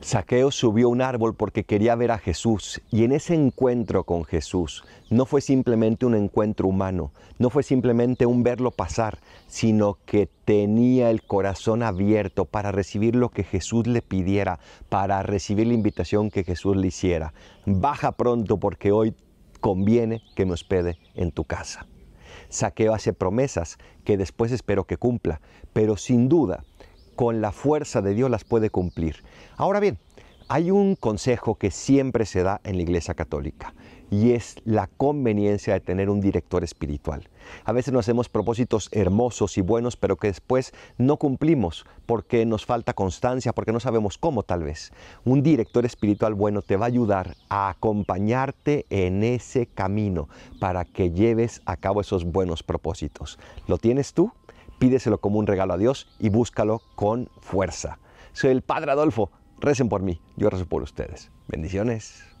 Saqueo subió un árbol porque quería ver a Jesús y en ese encuentro con Jesús no fue simplemente un encuentro humano, no fue simplemente un verlo pasar, sino que tenía el corazón abierto para recibir lo que Jesús le pidiera, para recibir la invitación que Jesús le hiciera. Baja pronto porque hoy conviene que me hospede en tu casa. Saqueo hace promesas que después espero que cumpla, pero sin duda con la fuerza de Dios las puede cumplir. Ahora bien, hay un consejo que siempre se da en la Iglesia Católica y es la conveniencia de tener un director espiritual. A veces nos hacemos propósitos hermosos y buenos, pero que después no cumplimos porque nos falta constancia, porque no sabemos cómo tal vez. Un director espiritual bueno te va a ayudar a acompañarte en ese camino para que lleves a cabo esos buenos propósitos. ¿Lo tienes tú? pídeselo como un regalo a Dios y búscalo con fuerza. Soy el Padre Adolfo, recen por mí, yo rezo por ustedes. Bendiciones.